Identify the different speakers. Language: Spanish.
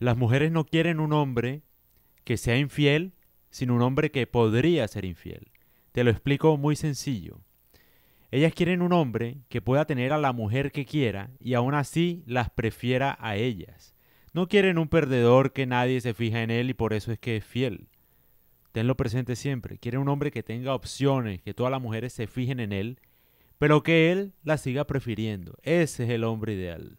Speaker 1: Las mujeres no quieren un hombre que sea infiel, sino un hombre que podría ser infiel. Te lo explico muy sencillo. Ellas quieren un hombre que pueda tener a la mujer que quiera y aún así las prefiera a ellas. No quieren un perdedor que nadie se fija en él y por eso es que es fiel. Tenlo presente siempre. Quieren un hombre que tenga opciones, que todas las mujeres se fijen en él, pero que él la siga prefiriendo. Ese es el hombre ideal.